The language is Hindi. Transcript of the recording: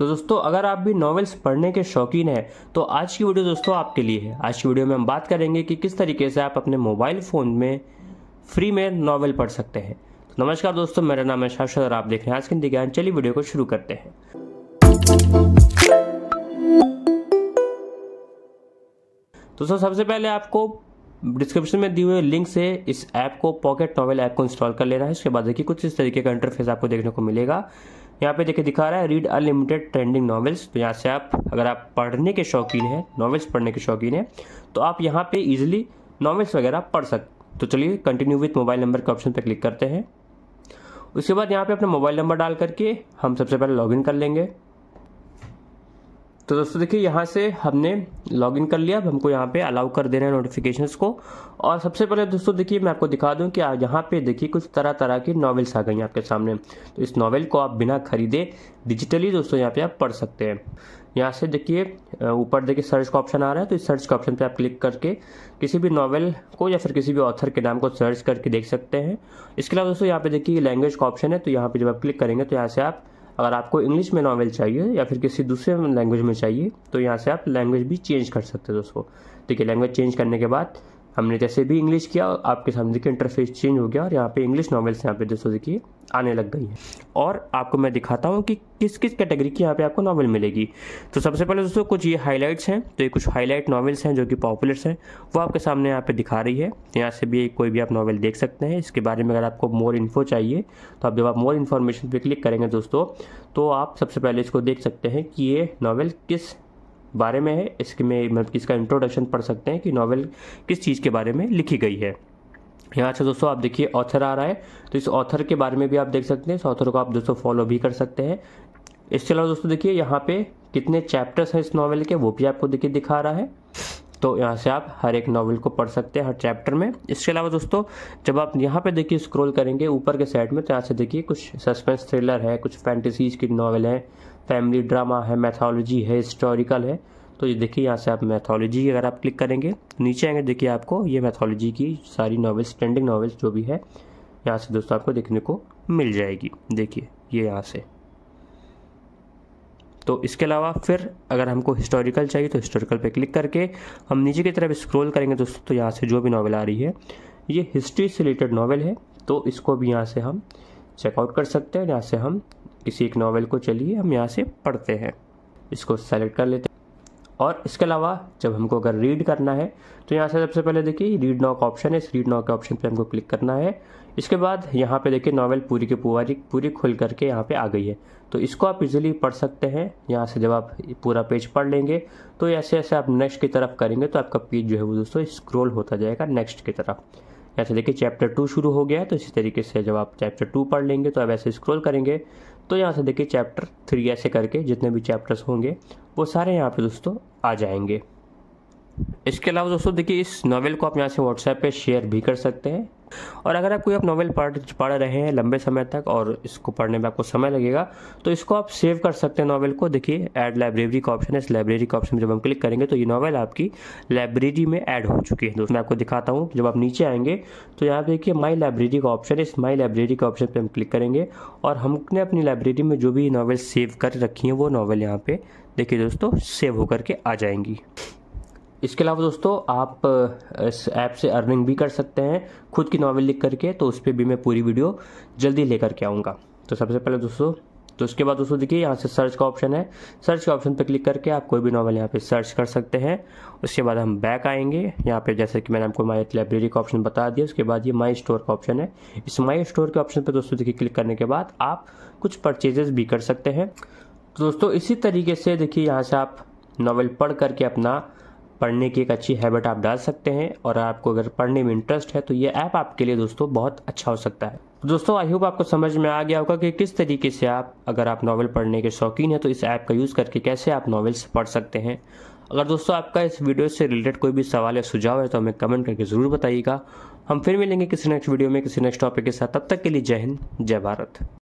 तो दोस्तों अगर आप भी नॉवेल्स पढ़ने के शौकीन हैं तो आज की वीडियो दोस्तों आपके लिए है आज की वीडियो में हम बात करेंगे कि किस तरीके से आप अपने मोबाइल फ़ोन में फ्री में नॉवेल पढ़ सकते हैं तो नमस्कार दोस्तों मेरा नाम है शाश्वत और आप देख रहे हैं आज की ज्ञान चलिए वीडियो को शुरू करते हैं दोस्तों सबसे पहले आपको डिस्क्रिप्शन में दिए हुए लिंक से इस ऐप को पॉकेट नॉवेल ऐप को इंस्टॉल कर लेना है इसके बाद देखिए कुछ इस तरीके का इंटरफेस आपको देखने को मिलेगा यहाँ पे देखिए दिखा रहा है रीड अनलिमिटेड ट्रेंडिंग नॉवेल्स तो यहाँ से आप अगर आप पढ़ने के शौकीन हैं नॉवेल्स पढ़ने के शौकीन हैं तो आप यहाँ पे इजीली नॉवेल्स वगैरह पढ़ सकते तो चलिए कंटिन्यू विथ मोबाइल नंबर के ऑप्शन पर क्लिक करते हैं उसके बाद यहाँ पे अपना मोबाइल नंबर डाल करके हम सबसे पहले लॉगिन कर लेंगे तो दोस्तों देखिए यहाँ से हमने लॉगिन कर लिया अब हमको यहाँ पे अलाउ कर देना है नोटिफिकेशंस को और सबसे पहले दोस्तों देखिए मैं आपको दिखा दूँ कि यहाँ पे देखिए कुछ तरह तरह की नॉवेल्स आ गई हैं आपके सामने तो इस नॉवेल को आप बिना खरीदे डिजिटली दोस्तों यहाँ पे आप पढ़ सकते हैं यहाँ से देखिए ऊपर देखिए सर्च का ऑप्शन आ रहा है तो इस सर्च के ऑप्शन पे आप क्लिक करके किसी भी नॉवल को या फिर किसी भी ऑथर के नाम को सर्च करके देख सकते हैं इसके अलावा दोस्तों यहाँ पे देखिए लैंग्वेज का ऑप्शन है तो यहाँ पे जब आप क्लिक करेंगे तो यहाँ से आप अगर आपको इंग्लिश में नॉवल चाहिए या फिर किसी दूसरे लैंग्वेज में चाहिए तो यहाँ से आप लैंग्वेज भी चेंज कर सकते हो दोस्तों ठीक है लैंग्वेज चेंज करने के बाद हमने जैसे भी इंग्लिश किया आपके सामने देखिए इंटरफेस चेंज हो गया और यहाँ पे इंग्लिश नॉवेल्स यहाँ पे दोस्तों देखिए आने लग गई है और आपको मैं दिखाता हूँ कि किस किस कैटेगरी की यहाँ पे आपको नॉवल मिलेगी तो सबसे पहले दोस्तों कुछ ये हाईलाइट्स हैं तो ये कुछ हाईलाइट नॉवेल्स हैं जो कि पॉपुलर्स हैं वो आपके सामने यहाँ पे दिखा रही है यहाँ से भी कोई भी आप नॉवल देख सकते हैं इसके बारे में अगर आपको मोर इन्फो चाहिए तो आप जब आप मोर इन्फॉर्मेशन पर क्लिक करेंगे दोस्तों तो आप सबसे पहले इसको देख सकते हैं कि ये नॉवल किस बारे में है इसमें मतलब इसका इंट्रोडक्शन पढ़ सकते हैं कि नॉवल किस चीज़ के बारे में लिखी गई है यहाँ से अच्छा दोस्तों आप देखिए ऑथर आ रहा है तो इस ऑथर के बारे में भी आप देख सकते हैं इस ऑथर को आप दोस्तों फॉलो भी कर सकते हैं इसके अलावा दोस्तों देखिए यहाँ पे कितने चैप्टर्स हैं इस नॉवल के वो भी आपको देखिए दिखा रहा है तो यहाँ से आप हर एक नॉवल को पढ़ सकते हैं हर चैप्टर में इसके अलावा दोस्तों जब आप यहाँ पे देखिए स्क्रॉल करेंगे ऊपर के साइड में तो यहाँ से देखिए कुछ सस्पेंस थ्रिलर है कुछ फैंटेसीज की नॉवल है फैमिली ड्रामा है मैथोलॉजी है हिस्टोरिकल है तो ये देखिए यहाँ से आप मैथोलॉजी अगर आप क्लिक करेंगे नीचे आएंगे देखिए आपको ये मैथोलॉजी की सारी नॉवेल्स ट्रेंडिंग नॉवेल्स जो भी है यहाँ से दोस्तों आपको देखने को मिल जाएगी देखिए ये यहाँ से तो इसके अलावा फिर अगर हमको हिस्टोरिकल चाहिए तो हिस्टोरिकल पे क्लिक करके हम नीचे की तरफ स्क्रॉल करेंगे दोस्तों तो यहाँ से जो भी नॉवल आ रही है ये हिस्ट्री से रिलेटेड नॉवल है तो इसको भी यहाँ से हम चेकआउट कर सकते हैं यहाँ से हम किसी एक नावल को चलिए हम यहाँ से पढ़ते हैं इसको सेलेक्ट कर लेते हैं और इसके अलावा जब हमको अगर रीड करना है तो यहाँ से सबसे पहले देखिए रीड नाउ का ऑप्शन है इस रीड नाउ के ऑप्शन पे हमको क्लिक करना है इसके बाद यहाँ पे देखिए नावल पूरी की पुआरी पूरी खुल करके यहाँ पे आ गई है तो इसको आप इजीली पढ़ सकते हैं यहाँ से जब आप पूरा पेज पढ़ लेंगे तो ऐसे ऐसे आप नेक्स्ट की तरफ करेंगे तो आपका पेज जो है वो दोस्तों स्क्रोल होता जाएगा नेक्स्ट की तरफ यहाँ देखिए चैप्टर टू शुरू हो गया है तो इसी तरीके से जब आप चैप्टर टू पढ़ लेंगे तो आप ऐसे स्क्रोल करेंगे तो यहाँ से देखिए चैप्टर थ्री ऐसे करके जितने भी चैप्टर्स होंगे वो सारे यहाँ पे दोस्तों आ जाएंगे इसके अलावा दोस्तों देखिए इस नॉवेल को आप यहाँ से व्हाट्सएप पे शेयर भी कर सकते हैं और अगर आप कोई आप नॉवल पढ़ पढ़ रहे हैं लंबे समय तक और इसको पढ़ने में आपको समय लगेगा तो इसको आप सेव कर सकते हैं नॉवल को देखिए ऐड लाइब्रेरी का ऑप्शन है इस लाइब्रेरी का ऑप्शन जब हम क्लिक करेंगे तो ये नॉवल आपकी लाइब्रेरी में ऐड हो चुकी है दोस्तों मैं आपको दिखाता हूँ जब आप नीचे आएंगे तो यहाँ पे देखिए माई लाइब्रेरी का ऑप्शन है इस माई लाइब्रेरी के ऑप्शन पर हम क्लिक करेंगे और हमने अपनी लाइब्रेरी में जो भी नॉवल सेव कर रखी है वो नॉवल यहाँ पे देखिए दोस्तों सेव होकर के आ जाएंगी इसके अलावा दोस्तों आप इस ऐप से अर्निंग भी कर सकते हैं खुद की नावल लिख करके तो उस पर भी मैं पूरी वीडियो जल्दी लेकर के आऊँगा तो सबसे पहले दोस्तों तो उसके बाद दोस्तों देखिए यहाँ से सर्च का ऑप्शन है सर्च के ऑप्शन पर क्लिक करके आप कोई भी नॉवल यहाँ पे सर्च कर सकते हैं उसके बाद हम बैक आएंगे यहाँ पे जैसे कि मैंने आपको माई लाइब्रेरी का ऑप्शन बता दिया उसके बाद ये माई स्टोर का ऑप्शन है इस माई स्टोर के ऑप्शन पर दोस्तों देखिए क्लिक करने के बाद आप कुछ परचेजेस भी कर सकते हैं तो दोस्तों इसी तरीके से देखिए यहाँ से आप नॉवल पढ़ करके अपना पढ़ने की एक अच्छी हैबिट आप डाल सकते हैं और आपको अगर पढ़ने में इंटरेस्ट है तो ये ऐप आपके लिए दोस्तों बहुत अच्छा हो सकता है तो दोस्तों आई होप आपको समझ में आ गया होगा कि किस तरीके से आप अगर आप नॉवल पढ़ने के शौकीन हैं तो इस ऐप का यूज़ करके कैसे आप नॉवल्स पढ़ सकते हैं अगर दोस्तों आपका इस वीडियो से रिलेटेड कोई भी सवाल या सुझाव है तो हमें कमेंट करके ज़रूर बताइएगा हम फिर मिलेंगे किसी नेक्स्ट वीडियो में किसी नेक्स्ट टॉपिक के साथ तब तक के लिए जय हिंद जय भारत